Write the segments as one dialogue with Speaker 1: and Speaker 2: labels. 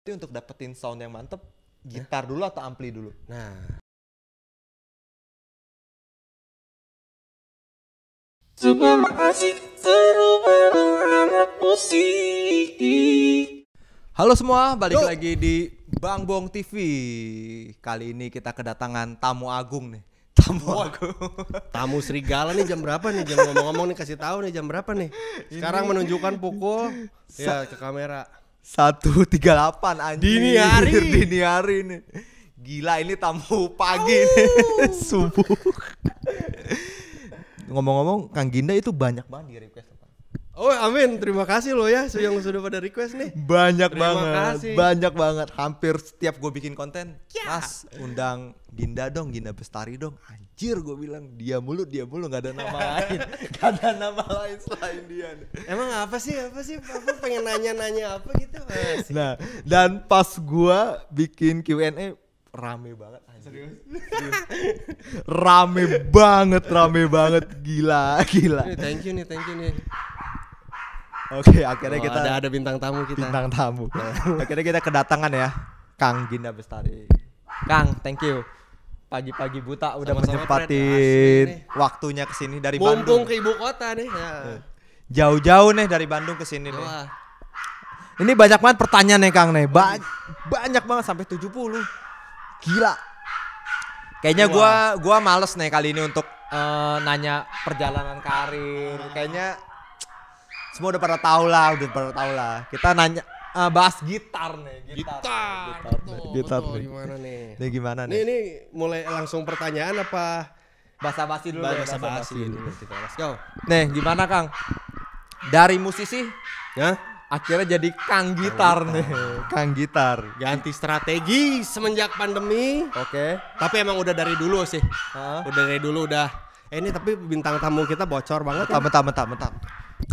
Speaker 1: itu untuk dapetin sound yang mantep gitar dulu atau ampli dulu nah Terima kasih anak musik. Halo semua, balik Yo. lagi di Bang Bong TV. Kali ini kita kedatangan tamu agung nih. Tamu Wah. agung. Tamu serigala nih jam berapa nih? Jam ngomong-ngomong nih kasih tahu nih jam berapa nih? Sekarang menunjukkan pukul ya ke kamera. Satu tiga delapan anjing. Dini hari. Dini hari ini. Gila ini tamu pagi oh. Subuh. Ngomong-ngomong Kang Ginda itu banyak banget di request. Oh amin, terima kasih lo ya yang sudah pada request nih. Banyak terima banget, kasih. banyak banget. Hampir setiap gue bikin konten, yeah. Mas undang Dinda dong, Dinda Bestari dong. Anjir gue bilang dia mulu, dia mulu gak ada nama lain, gak ada nama lain selain dia. Emang apa sih, apa sih, apa pengen nanya-nanya apa gitu? Mas. Nah dan pas gue bikin Q&A rame banget anjir. Serius. rame banget, rame banget, gila, gila. Thank you nih, thank you nih. Oke, akhirnya oh, kita ada ada bintang tamu kita. Bintang tamu. Nah. akhirnya kita kedatangan ya, Kang Ginda Bestari. Kang, thank you. Pagi-pagi buta udah menyempatin waktunya ke sini dari Bandung. ke ibu kota nih. Nah. Iya. Jauh-jauh nih dari Bandung ke sini nih. Ini banyak banget pertanyaan nih Kang nih. Ba banyak banget sampai 70. Gila. Kayaknya gua gua males nih kali ini untuk uh, nanya perjalanan karir. Kayaknya semua udah pada tau lah, udah pada tau lah. Kita nanya uh, bahas gitar nih, gitar. Gitar. gitar, betul, nih, gitar betul, nih. gimana nih? Ini gimana nih? Ini, mulai langsung pertanyaan apa bahasa basi dulu? Bahasa basi dulu kita. Nih, gimana Kang? Dari musisi ya? Akhirnya jadi Kang Gitar, Kang Gitar. nih, Kang Gitar. Ganti strategi semenjak pandemi. Oke. Okay. Tapi emang udah dari dulu sih. Huh? Udah dari dulu udah. Eh, ini tapi bintang tamu kita bocor banget. Ya. Bentar, ya? tamu, tamu.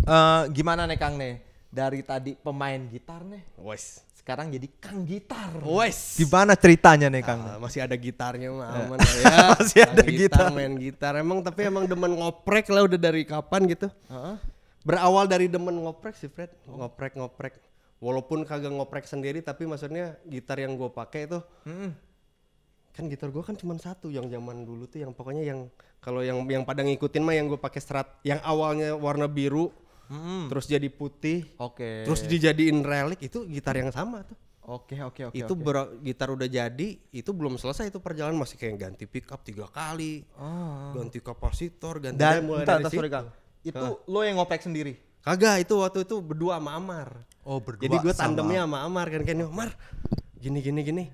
Speaker 1: Uh, gimana nih Kang nih? Dari tadi pemain gitar nih. Wes. Sekarang jadi Kang gitar. Wes. Gimana ceritanya nih Kang? Uh, masih ada gitarnya mah ya. aman lah ya. masih ada gitar, gitar. Main gitar emang tapi emang demen ngoprek lah udah dari kapan gitu. Uh Berawal dari demen ngoprek sih Fred. Ngoprek-ngoprek. Walaupun kagak ngoprek sendiri tapi maksudnya gitar yang gue pakai itu mm -hmm kan gitar gue kan cuma satu yang zaman dulu tuh yang pokoknya yang kalau yang yang pada ngikutin mah yang gue pakai strat yang awalnya warna biru hmm. terus jadi putih. Oke. Okay. Terus dijadiin relik itu gitar yang sama tuh. Oke okay, oke okay, oke. Okay, itu okay. gitar udah jadi, itu belum selesai itu perjalanan masih kayak ganti pickup tiga kali, oh. ganti kapasitor, ganti dan mulai dari situ. itu lo yang ngopek sendiri? Kagak, itu waktu itu berdua sama Amar. Oh berdua. Jadi gue tandemnya sama Amar kan kan Amar, gini gini gini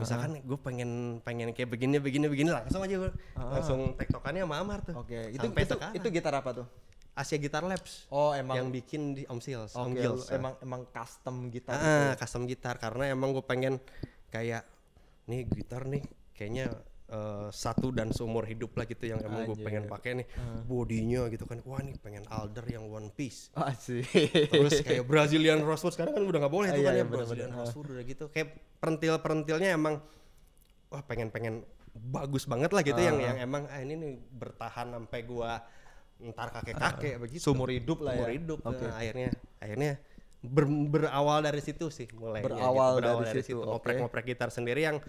Speaker 1: misalkan uh-huh. gue pengen pengen kayak begini begini begini langsung aja gue uh-huh. langsung tektokannya sama Amar tuh oke okay. itu Sampai itu, itu gitar apa tuh Asia Gitar Labs oh emang yang bikin di Om Sils okay, Om Gils emang emang custom gitar ah, gitu. custom gitar karena emang gue pengen kayak nih gitar nih kayaknya Eh, satu dan seumur hidup lah gitu yang emang gue pengen pakai nih bodinya gitu kan wah nih pengen Alder yang One Piece oh, terus kayak Brazilian Rosewood sekarang kan udah nggak boleh itu ah, kan iya, ya Brazilian Rosewood udah gitu kayak perentil perentilnya emang wah pengen pengen bagus banget lah gitu yang yang emang ah ini nih bertahan sampai gue ntar kakek kakek uh. begitu seumur hidup lah ya. seumur hidup okay. nah, akhirnya akhirnya ber, berawal dari situ sih mulai berawal, gitu. berawal dari, dari situ, situ. Okay. ngoprek ngoprek gitar sendiri yang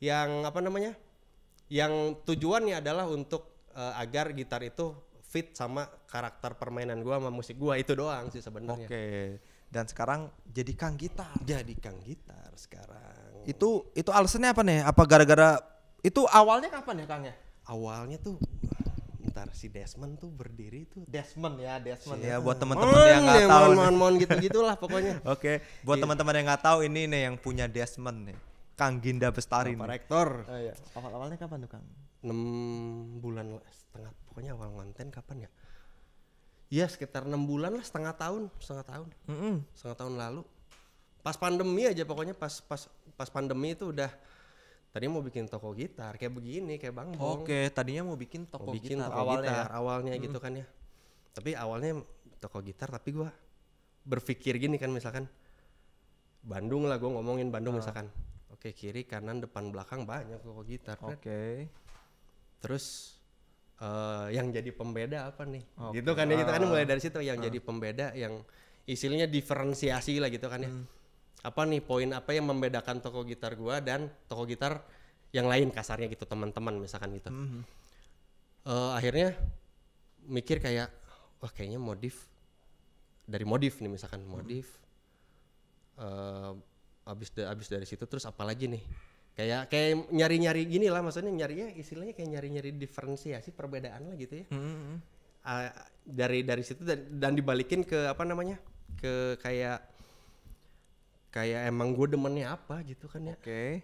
Speaker 1: yang apa namanya yang tujuannya adalah untuk uh, agar gitar itu fit sama karakter permainan gua sama musik gua itu doang sih sebenarnya. Oke. Okay. Dan sekarang jadi Kang Gitar. Jadi Kang Gitar sekarang. Itu itu alasannya apa nih? Apa gara-gara itu awalnya kapan ya Kang ya? Awalnya tuh ntar si Desmond tuh berdiri tuh Desmond ya Desmond iya, ya, buat teman-teman yang nggak tahu mohon mohon gitu gitulah pokoknya oke buat iya. teman-teman yang nggak tahu ini nih yang punya Desmond nih Kang Ginda Bestari Pak Rektor. Oh, iya. Awal-awalnya kapan tuh Kang? 6 bulan setengah pokoknya awal ngonten kapan ya? Ya sekitar enam bulan lah setengah tahun setengah tahun mm -hmm. setengah tahun lalu pas pandemi aja pokoknya pas pas pas pandemi itu udah tadi mau bikin toko gitar kayak begini kayak bang Oke Oke tadinya mau bikin toko mau bikin gitar toko awalnya gitar, ya? awalnya mm -hmm. gitu kan ya tapi awalnya toko gitar tapi gua berpikir gini kan misalkan Bandung lah gue ngomongin Bandung ah. misalkan ke kiri kanan depan belakang banyak toko gitar oke okay. terus uh, yang jadi pembeda apa nih okay. gitu kan ya kita kan ah. mulai dari situ yang uh. jadi pembeda yang isinya diferensiasi lah gitu kan ya hmm. apa nih poin apa yang membedakan toko gitar gua dan toko gitar yang lain kasarnya gitu teman-teman misalkan gitu hmm. uh, akhirnya mikir kayak wah kayaknya modif dari modif nih misalkan modif hmm abis da abis dari situ terus apalagi nih kayak kayak nyari nyari gini lah maksudnya nyarinya istilahnya kayak nyari nyari diferensiasi perbedaan lah gitu ya mm -hmm. uh, dari dari situ dan, dan dibalikin ke apa namanya ke kayak kayak emang gue demennya apa gitu kan ya oke okay.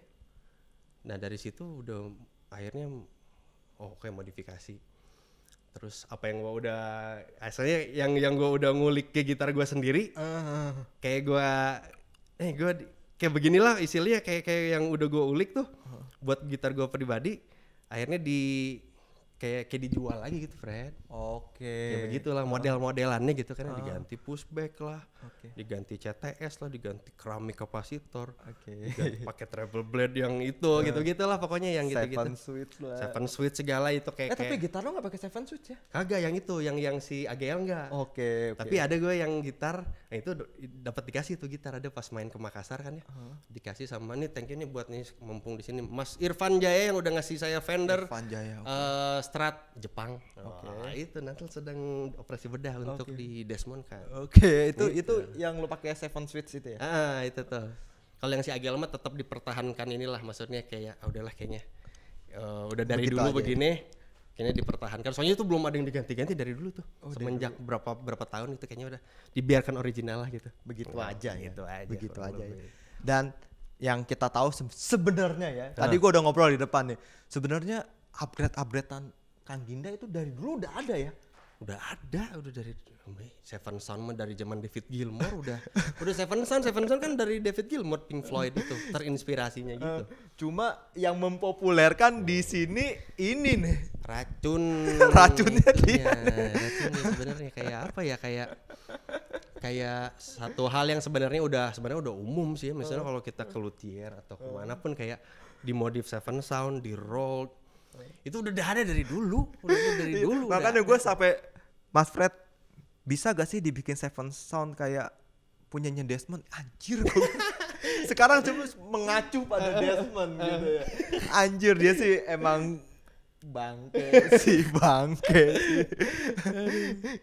Speaker 1: nah dari situ udah akhirnya oh kayak modifikasi terus apa yang gue udah asalnya yang yang gue udah ngulik ke gitar gue sendiri uh, ah, -huh. Ah, kayak gue eh gue kayak beginilah istilahnya kayak kayak yang udah gue ulik tuh buat gitar gue pribadi akhirnya di kayak kayak dijual lagi gitu, Fred. Oke. Okay. Ya begitulah model-modelannya gitu kan ya. ah. diganti pushback lah, okay. diganti CTS lah, diganti keramik kapasitor, okay. pakai travel blade yang itu uh. gitu gitulah pokoknya yang gitu gitu. Seven switch lah. Seven switch segala itu kayak. Eh kayak tapi gitar lo nggak pakai seven switch ya? Kagak yang itu, yang yang si AGL nggak. Oke. Okay, okay. Tapi ada gue yang gitar, nah itu dapat dikasih tuh gitar ada pas main ke Makassar kan ya, uh. dikasih sama nih thank you nih buat nih mumpung di sini Mas Irfan Jaya yang udah ngasih saya Fender. Irfan Jaya. Okay. Uh, eh, Strat Jepang. Oke. Okay. itu nanti sedang operasi bedah okay. untuk di Desmond kan. Oke, okay, itu gitu. itu yang lu pakai Seven Switch itu ya? Ah, itu tuh. Kalau yang si Agil mah tetap dipertahankan inilah maksudnya kayak ah, udahlah kayaknya uh, udah dari Begitu dulu aja. begini kayaknya dipertahankan. Soalnya itu belum ada yang diganti-ganti dari dulu tuh. Oh, Semenjak dulu. berapa berapa tahun itu kayaknya udah dibiarkan original lah gitu. Begitu oh, aja ya. Gitu aja. Begitu aja. Ya. Dan yang kita tahu sebenarnya ya. Nah. Tadi gua udah ngobrol di depan nih. Sebenarnya upgrade upgradean Kang Ginda itu dari dulu udah ada ya udah ada udah dari Seven Sound dari zaman David Gilmour udah udah Seven Sun Seven Sun kan dari David Gilmour Pink Floyd itu terinspirasinya eh, gitu uh, cuma yang mempopulerkan di sini ini nih racun racunnya dia ya, racunnya sebenarnya kayak apa ya kayak kayak satu hal yang sebenarnya udah sebenarnya udah umum sih ya. misalnya eh. kalau kita ke luthier atau kemana pun kayak di modif Seven Sound di Roll itu udah ada dari dulu, udah dari iya, dulu. Makanya gue sampai Mas Fred bisa gak sih dibikin Seven Sound kayak punyanya Desmond? Anjir gue. Sekarang cuma mengacu pada Desmond gitu ya. Anjir dia sih emang bangke si bangke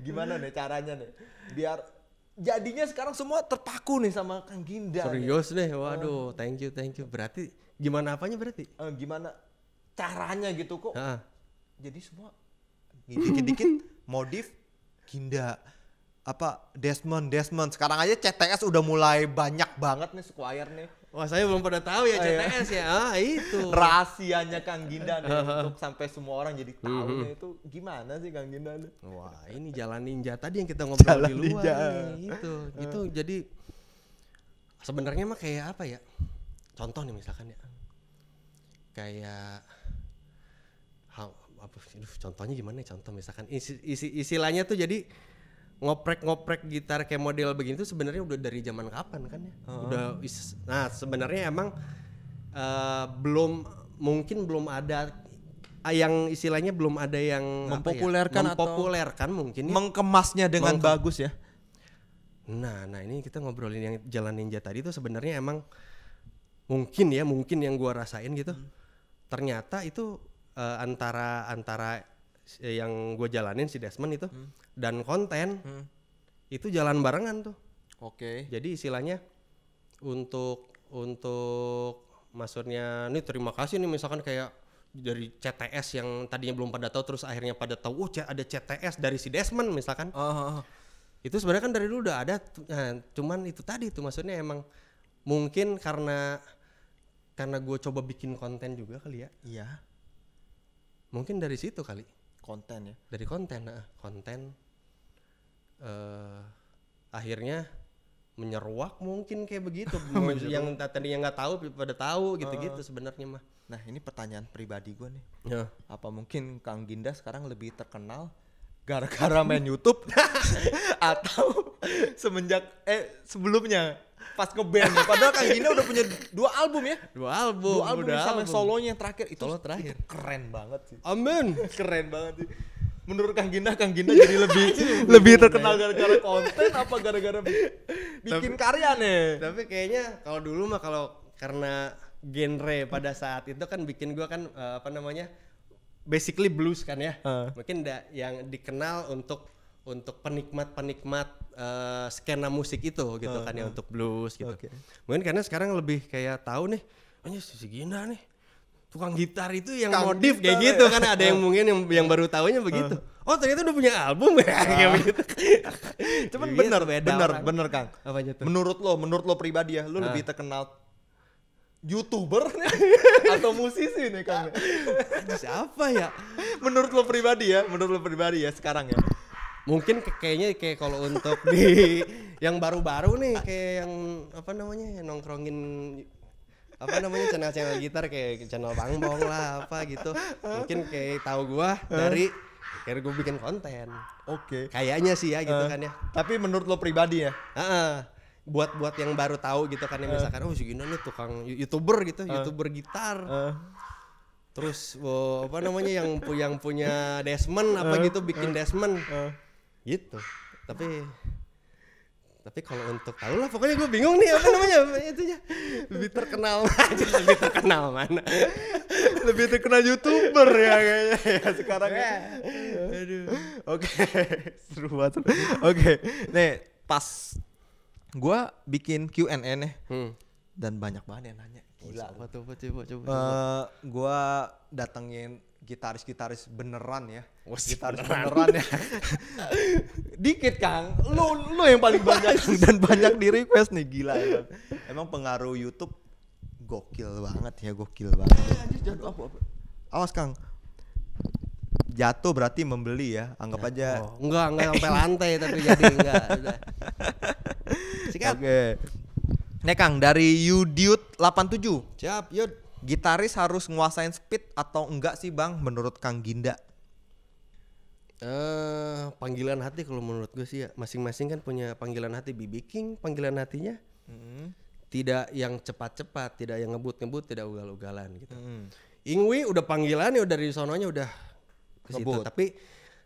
Speaker 1: Gimana nih caranya nih? Biar jadinya sekarang semua terpaku nih sama Kang Ginda. Serius nih. deh, waduh, oh. thank you, thank you. Berarti gimana apanya berarti? Uh, gimana caranya gitu kok. Ha. Jadi semua dikit-dikit modif ginda apa Desmond Desmond sekarang aja CTS udah mulai banyak banget nih Squire nih. Wah saya belum pada tahu ya oh, iya. CTS ya. Ah itu. Rahasianya Kang Ginda nih untuk sampai semua orang jadi tahu mm-hmm. nih itu gimana sih Kang Ginda nih. Wah ini jalan ninja tadi yang kita ngobrol jalan di luar nih itu. Itu jadi sebenarnya mah kayak apa ya? Contoh nih misalkan ya. Kayak hal apa aduh, contohnya gimana ya? contoh misalkan isi, isi istilahnya tuh jadi ngoprek-ngoprek gitar kayak model begini tuh sebenarnya udah dari zaman kapan kan ya uh-huh. udah is, nah sebenarnya emang uh, belum mungkin belum ada ah, yang istilahnya belum ada yang mempopulerkan ya, mempopulerkan atau mungkin ya. mengkemasnya dengan Mengkem- bagus ya nah nah ini kita ngobrolin yang jalan ninja tadi tuh sebenarnya emang mungkin ya mungkin yang gua rasain gitu hmm. ternyata itu uh, antara antara eh, yang gue jalanin si Desmond itu hmm. dan konten hmm. itu jalan barengan tuh. Oke. Okay. Jadi istilahnya untuk untuk maksudnya nih terima kasih nih misalkan kayak dari CTS yang tadinya belum pada tahu terus akhirnya pada tahu oh ada CTS dari si Desmond misalkan. Oh, oh, oh. Itu sebenarnya kan dari dulu udah ada nah, cuman itu tadi tuh maksudnya emang mungkin karena karena gue coba bikin konten juga kali ya. Iya mungkin dari situ kali konten ya dari konten nah, konten uh, akhirnya menyeruak mungkin kayak begitu yang tadi yang nggak tahu pada tahu gitu-gitu uh, sebenarnya mah nah ini pertanyaan pribadi gue nih iya. apa mungkin Kang Ginda sekarang lebih terkenal gara-gara main YouTube atau semenjak eh sebelumnya pas ke band ya. padahal Kang Gina udah punya dua album ya dua album dua album udah sama album. solonya yang terakhir itu Solo terakhir itu keren banget sih amin keren banget sih menurut Kang Gina Kang Gina jadi lebih lebih terkenal gara-gara konten apa gara-gara bikin tapi, karya nih tapi kayaknya kalau dulu mah kalau karena genre pada saat itu kan bikin gua kan uh, apa namanya basically blues kan ya uh. mungkin da, yang dikenal untuk untuk penikmat-penikmat uh, skena musik itu gitu uh, kan uh. ya untuk blues gitu. Okay. Mungkin karena sekarang lebih kayak tahu nih, hanya si Gina nih tukang gitar itu yang Kamu modif kayak gitu ya. kan ada yang mungkin yang yang baru tahunya begitu. Uh. Oh ternyata udah punya album ya kayak begitu. Cuman gitu, bener, beda bener, orang. bener Kang. Apanya tuh? Menurut lo, menurut lo pribadi ya, lo uh. lebih terkenal youtuber atau musisi nih Kang? Siapa ya? Menurut lo pribadi ya, menurut lo pribadi ya sekarang ya mungkin kayaknya kayak kalau untuk di yang baru-baru nih kayak yang apa namanya nongkrongin apa namanya channel-channel gitar kayak channel Bang Bong lah apa gitu mungkin kayak tahu gua dari kayak gua bikin konten oke okay. kayaknya sih ya gitu uh, kan ya tapi menurut lo pribadi ya uh -uh. buat buat yang baru tahu gitu kan ya eh. misalkan oh Sugino nih tukang youtuber gitu uh. youtuber gitar uh. terus oh, apa namanya yang yang punya Desmond apa uh. gitu bikin uh. Desmond uh gitu tapi tapi kalau untuk tahu lah pokoknya gue bingung nih apa namanya ya lebih terkenal aja lebih terkenal mana lebih terkenal youtuber ya kayaknya ya sekarang ya. Iya. aduh oke seru banget oke okay. nih pas gue bikin Q&A nih hmm. dan banyak banget yang nanya gila apa coba coba, coba. Uh, eh, gue datengin gitaris-gitaris beneran ya. Oh, gitaris beneran, beneran ya. Dikit Kang. Lu lu yang paling banyak dan banyak di request nih gila ya. Emang pengaruh YouTube gokil banget ya, gokil banget. Ya, jatuh apa, apa. Awas Kang. Jatuh berarti membeli ya. Anggap ya, aja. Oh. Enggak, enggak sampai lantai tapi jadi enggak. Oke. Okay. Nih Kang dari Yudiut 87. Siap, Yud gitaris harus nguasain speed atau enggak sih bang menurut Kang Ginda? Uh, panggilan hati kalau menurut gue sih ya masing-masing kan punya panggilan hati BB King panggilan hatinya mm tidak yang cepat-cepat tidak yang ngebut-ngebut tidak ugal-ugalan gitu mm Ingwi udah ya udah dari sononya udah ke situ tapi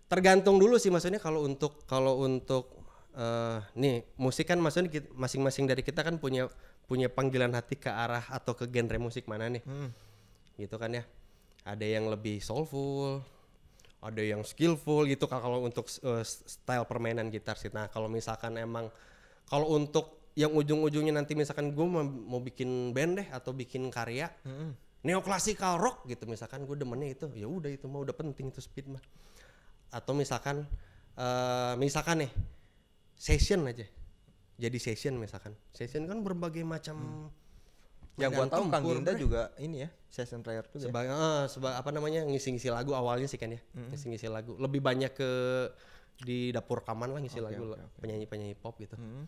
Speaker 1: tergantung dulu sih maksudnya kalau untuk kalau untuk uh, nih musik kan maksudnya masing-masing dari kita kan punya punya panggilan hati ke arah atau ke genre musik mana nih hmm. gitu kan ya ada yang lebih soulful ada yang skillful gitu kalau untuk uh, style permainan gitar sih nah kalau misalkan emang kalau untuk yang ujung-ujungnya nanti misalkan gue mau, mau bikin band deh atau bikin karya hmm. neoklasikal rock gitu misalkan gue demennya itu ya udah itu mah udah penting itu speed mah atau misalkan uh, misalkan nih session aja jadi session misalkan session kan berbagai macam hmm. yang gua tahu Kang Ginda juga ini ya session player tuh. Ya. sebagai uh, eh, seba apa namanya ngisi-ngisi lagu awalnya sih kan ya ngisi hmm. ngisi-ngisi lagu lebih banyak ke di dapur rekaman lah ngisi okay, lagu okay, okay. penyanyi-penyanyi pop gitu hmm.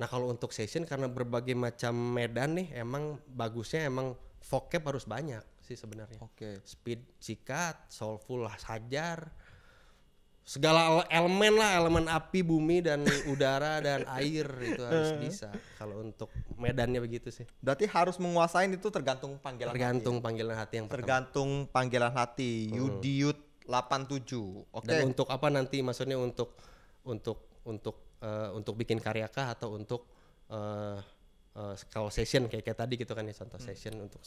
Speaker 1: nah kalau untuk session karena berbagai macam medan nih emang bagusnya emang vocab harus banyak sih sebenarnya. Oke. Okay. Speed sikat, soulful hajar, segala elemen lah elemen api bumi dan udara dan air itu harus eh. bisa kalau untuk medannya begitu sih berarti harus menguasain itu tergantung panggilan tergantung hati. panggilan hati yang tergantung pertama. panggilan hati hmm. 87 oke okay. dan untuk apa nanti maksudnya untuk untuk untuk uh, untuk bikin karyakah atau untuk uh, uh, kalau session kayak kayak tadi gitu kan ya contoh hmm. session untuk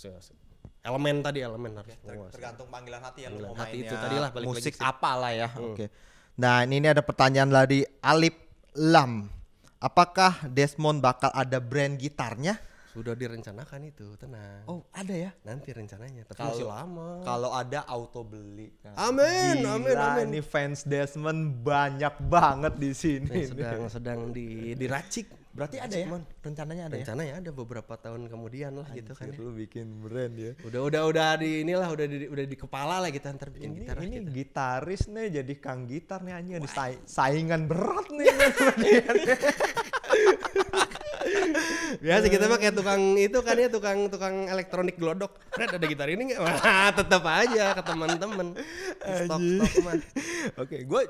Speaker 1: elemen tadi elemen harus Ter tergantung panggilan hati yang panggilan hati itu tadi lah balik musik lah ya hmm. oke okay. nah ini ada pertanyaan dari Alip Lam apakah Desmond bakal ada brand gitarnya sudah direncanakan itu, tenang. Oh, ada ya? Nanti rencananya, tapi kalo, masih lama. Kalau ada auto beli. Kan. Amin, Gila, amin, amin. Ini fans Desmond banyak banget di sini. sedang sedang di diracik. Berarti ada ya? Cuman, ya? Rencananya ada rencananya ya? ada beberapa tahun kemudian lah Anjir, gitu kan. Ya. Lu bikin brand ya. Udah udah udah di inilah udah di udah di kepala lah kita ntar bikin ini, gitar. Ini gitu. gitaris nih jadi Kang Gitar nih anjir saing, saingan berat nih. Biasa kita pakai kayak tukang itu kan ya tukang tukang elektronik glodok. Red ada gitar ini nggak? Wah tetap aja ke teman-teman. stop-stop. Oke, gue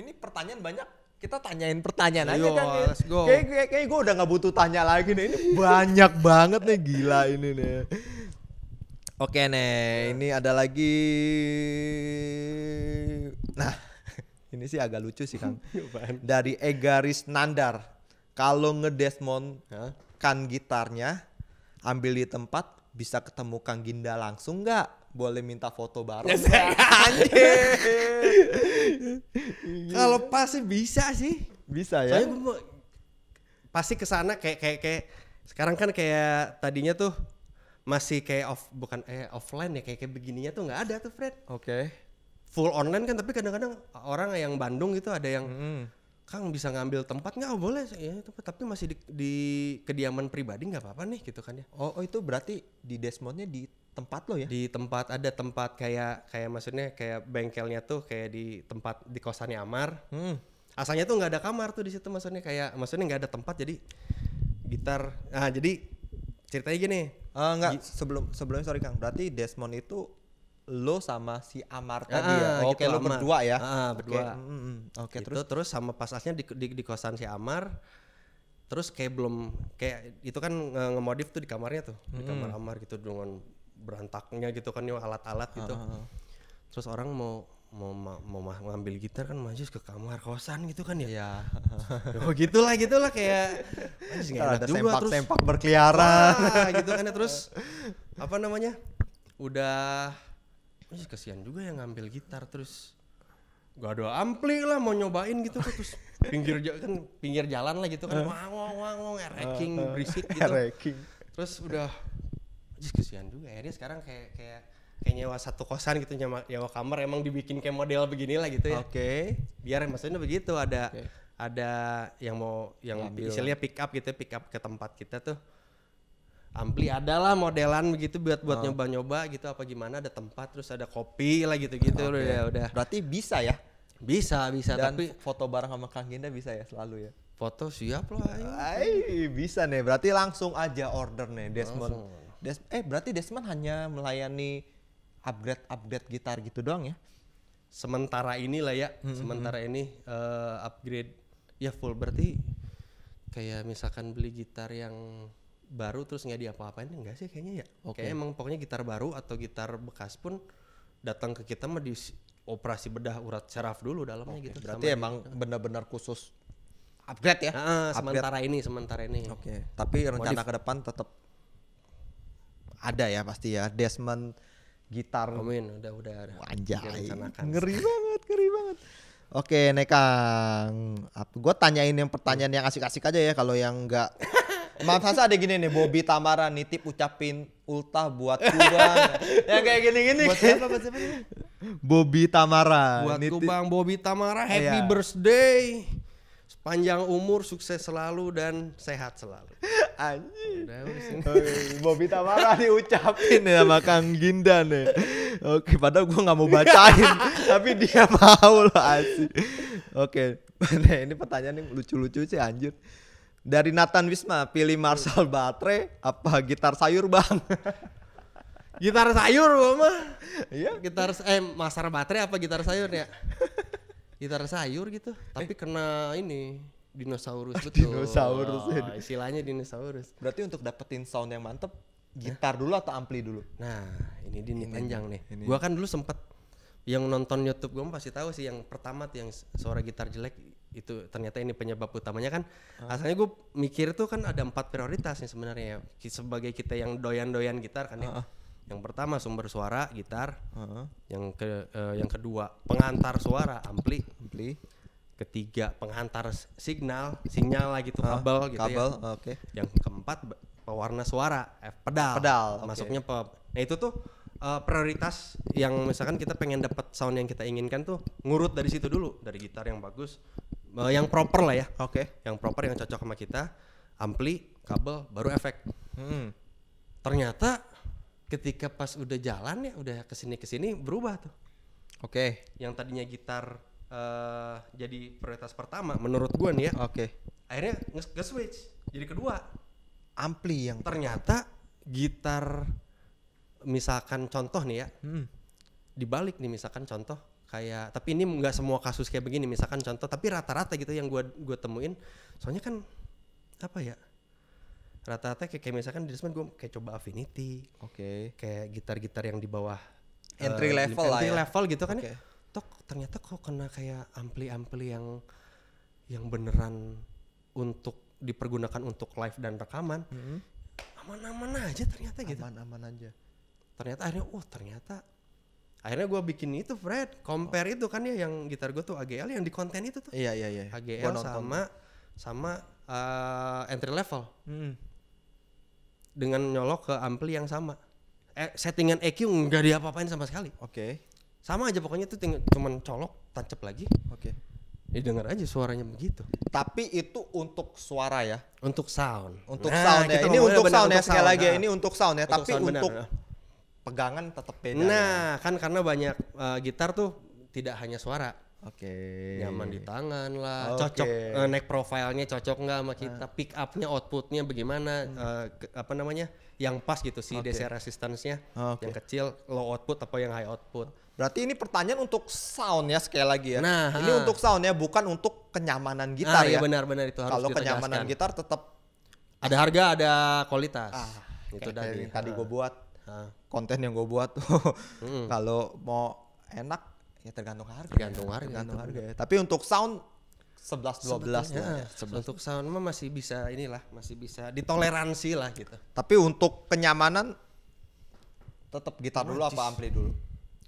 Speaker 1: ini pertanyaan banyak kita tanyain pertanyaan Ayo, aja kan let's go. kayak kayak, kayak gue udah nggak butuh tanya lagi nih ini banyak banget nih gila ini nih oke nih ini ada lagi nah ini sih agak lucu sih kang dari Egaris Nandar kalau ngedesmon ya, kan gitarnya ambil di tempat bisa ketemu Kang Ginda langsung nggak? Boleh minta foto bareng? Ya, Anjir. Kalau pasti bisa sih. Bisa ya. Soalnya pasti kesana kayak kayak kayak sekarang kan kayak tadinya tuh masih kayak off bukan eh offline ya kayak kayak begininya tuh nggak ada tuh Fred. Oke. Okay. Full online kan tapi kadang-kadang orang yang Bandung gitu ada yang hmm Kang bisa ngambil tempat nggak oh, boleh ya tapi masih di, di kediaman pribadi nggak apa-apa nih gitu kan ya oh, oh itu berarti di Desmondnya di tempat lo ya di tempat ada tempat kayak kayak maksudnya kayak bengkelnya tuh kayak di tempat di kosannya Amar hmm. asalnya tuh nggak ada kamar tuh di situ maksudnya kayak maksudnya nggak ada tempat jadi gitar nah jadi ceritanya gini uh, nggak sebelum sebelumnya sorry Kang berarti Desmond itu lo sama si Amar tadi ya? ah, ya. Oke, gitu, lo Amar. berdua ya. Ah, berdua. Oke, mm, mm. mm. okay, gitu, terus terus sama pas asnya di, di, di kosan si Amar. Terus kayak belum kayak itu kan ngemodif tuh di kamarnya tuh, di kamar Amar gitu dengan berantaknya gitu kan alat-alat gitu. Ah, ah, ah. Terus orang mau mau mau ngambil gitar kan Majus ke kamar kosan gitu kan ya. Iya. oh gitulah gitulah kayak Majus enggak ada juga sempak, sempak berkeliaran gitu kan ya terus apa namanya? Udah Terus kasihan juga yang ngambil gitar terus gak ada ampli lah mau nyobain gitu terus pinggir kan pinggir jalan lah gitu kan wang wang wang wang ereking berisik gitu ereking. terus udah jis kesian juga akhirnya sekarang kayak kayak kayak nyewa satu kosan gitu nyewa, nyewa kamar emang dibikin kayak model beginilah gitu ya oke okay. biar maksudnya begitu ada okay. ada yang mau yang bisa ambil. istilahnya pick up gitu ya, pick up ke tempat kita tuh ampli adalah modelan begitu buat buat ah. nyoba-nyoba oh. gitu apa gimana ada tempat terus ada kopi lah gitu-gitu okay. Ya, udah udah berarti bisa ya bisa bisa Dan tapi foto bareng sama Kang Ginda bisa ya selalu ya foto siap lah Ay, bisa nih berarti langsung aja order nih Desmond Des eh berarti Desmond hanya melayani upgrade upgrade gitar gitu doang ya sementara inilah ya -hmm. sementara hmm. ini uh, upgrade ya full berarti kayak misalkan beli gitar yang baru terus nggak diapa-apain enggak sih kayaknya ya okay. emang pokoknya gitar baru atau gitar bekas pun datang ke kita mah di operasi bedah urat saraf dulu dalamnya okay. gitu berarti Sama emang benar-benar khusus upgrade ya nah, upgrade. sementara ini sementara ini oke okay. tapi rencana ke depan tetap ada ya pasti ya Desmond gitar Amin udah udah wajah eh, ngeri banget ngeri banget Oke, Nekang. Gue tanyain yang pertanyaan yang asik-asik aja ya. Kalau yang enggak Maaf Hasa ada gini nih, Bobby Tamara nitip ucapin ultah buat Kubang. ya kayak gini-gini. Buat siapa? Buat siapa? Bobby Tamara. Buat nitip. Kubang Bobby Tamara, happy yeah. birthday. sepanjang umur, sukses selalu dan sehat selalu. Anjing. Bobby Tamara diucapin ya sama Kang Ginda nih. Ya. Oke, padahal gue nggak mau bacain, tapi dia mau loh asik. Oke, nah, ini pertanyaan yang lucu-lucu sih anjir. Dari Nathan Wisma, pilih Marcel Batre apa gitar sayur bang? gitar sayur gue mah. Iya. Gitar eh Masar Batre apa gitar sayur ya? gitar sayur gitu, tapi eh. kena ini dinosaurus betul. Dinosaurus. Oh, istilahnya dinosaurus. Berarti untuk dapetin sound yang mantep, gitar dulu atau ampli dulu? Nah, ini dini ini panjang nih. Ini. Gua kan dulu sempet yang nonton YouTube gue pasti tahu sih yang pertama tuh yang suara gitar jelek itu ternyata ini penyebab utamanya kan ah. asalnya gue mikir tuh kan ada empat prioritas nih sebenarnya ya. sebagai kita yang doyan-doyan gitar kan ya ah, ah. yang pertama sumber suara gitar uh yang ke uh, yang kedua pengantar suara ampli ampli ketiga pengantar signal sinyal lagi tuh uh, kabel gitu ya. kabel, ya okay. yang keempat pewarna suara eh, pedal pedal masuknya okay. pe nah itu tuh uh, prioritas yang misalkan kita pengen dapat sound yang kita inginkan tuh ngurut dari situ dulu dari gitar yang bagus uh, yang proper lah ya. Oke. Okay. Yang proper yang cocok sama kita, ampli, kabel, baru efek. Hmm. Ternyata ketika pas udah jalan ya, udah kesini kesini berubah tuh. Oke. Okay. Yang tadinya gitar uh, jadi prioritas pertama menurut gua nih ya. Oke. Okay. Akhirnya nge switch jadi kedua. Ampli yang ternyata gitar misalkan contoh nih ya. Hmm dibalik nih misalkan contoh kayak tapi ini nggak semua kasus kayak begini misalkan contoh tapi rata-rata gitu yang gue gue temuin soalnya kan apa ya rata-rata kayak, kayak misalkan di gue kayak coba affinity oke okay. kayak gitar-gitar yang di bawah eh, entry uh, level entry lah entry ya. level gitu kan ya. okay. tok ternyata kok kena kayak ampli-ampli yang yang beneran untuk dipergunakan untuk live dan rekaman mm-hmm. aman-aman mm -hmm. aja ternyata aman, gitu aman-aman aja ternyata akhirnya oh ternyata akhirnya gue bikin itu Fred compare oh. itu kan ya yang gitar gue tuh AGL yang di konten itu tuh iya iya iya AGL gua sama sama uh, entry level hmm. dengan nyolok ke ampli yang sama eh, settingan EQ nggak diapa-apain sama sekali oke okay. sama aja pokoknya tuh cuman colok tancap lagi oke okay. Ya denger aja suaranya begitu. Tapi itu untuk suara ya. Untuk sound. Untuk nah, sound ya. Ini ya, ya. Nah. untuk sound ya sekali lagi. Ini untuk sound ya. Tapi untuk nah pegangan tetap beda. Nah, ya. kan karena banyak uh, gitar tuh tidak hanya suara. Oke. Okay. Nyaman di tangan lah, okay. cocok uh, eh, neck profilnya cocok nggak sama kita, Uh. pick upnya, outputnya bagaimana, hmm. uh, ke, apa namanya, yang pas gitu sih okay. DC resistance okay. yang kecil, low output atau yang high output. Berarti ini pertanyaan untuk sound ya sekali lagi ya. Nah, ini ha. Ah. untuk sound ya, bukan untuk kenyamanan ah, gitar ah, ya. benar-benar itu harus Kalau kenyamanan gitar tetap ada harga, ada kualitas. Ah, itu dari tadi gue buat uh. konten yang gue buat tuh mm. kalau mau enak ya tergantung harga tergantung ya. harga tergantung harga, harga tapi untuk sound sebelas dua belas ya. Untuk sound mah masih bisa inilah, masih bisa ditoleransi lah gitu. Tapi untuk kenyamanan tetap gitar dulu apa ampli dulu?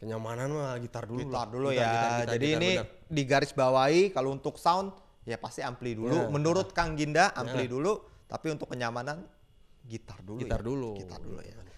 Speaker 1: Kenyamanan mah gitar dulu. Gitar dulu ya. Jadi ini di garis bawahi kalau untuk sound ya pasti ampli dulu. Ya, Menurut ya. Kang Ginda ampli ya. dulu, tapi untuk kenyamanan gitar dulu. Gitar dulu. Gitar dulu ya.